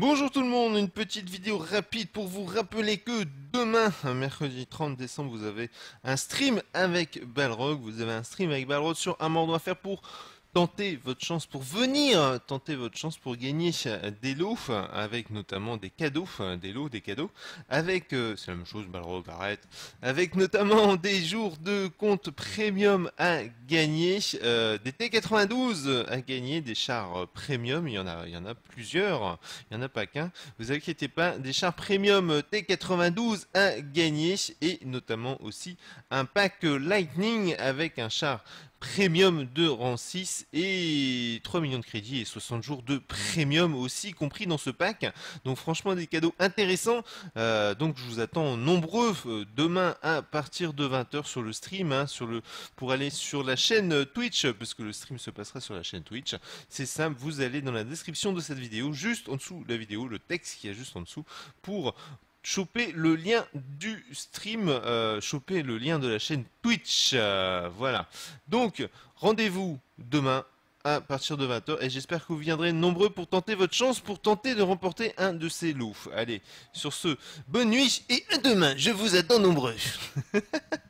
Bonjour tout le monde, une petite vidéo rapide pour vous rappeler que demain, mercredi 30 décembre, vous avez un stream avec Balrog. Vous avez un stream avec Balrog sur un faire pour Tentez votre chance pour venir tentez votre chance pour gagner euh, des lots euh, avec notamment des cadeaux euh, des lots des cadeaux avec la même chose avec notamment des jours de compte premium à gagner des T92 à gagner des chars premium il y en a il y en a plusieurs il n'y en a pas qu'un vous inquiétez pas des chars premium T92 à gagner et notamment aussi un pack Lightning avec un char Premium de rang 6 et 3 millions de crédits et 60 jours de Premium aussi compris dans ce pack. Donc franchement des cadeaux intéressants. Euh, donc je vous attends nombreux euh, demain à partir de 20h sur le stream, hein, sur le, pour aller sur la chaîne euh, Twitch, parce que le stream se passera sur la chaîne Twitch. C'est simple, vous allez dans la description de cette vidéo, juste en dessous la vidéo, le texte qui est juste en dessous, pour choper le lien du stream, euh, choper le lien de la chaîne Twitch. Euh, voilà. Donc, rendez-vous demain à partir de 20h et j'espère que vous viendrez nombreux pour tenter votre chance, pour tenter de remporter un de ces loups. Allez, sur ce, bonne nuit et demain. Je vous attends nombreux.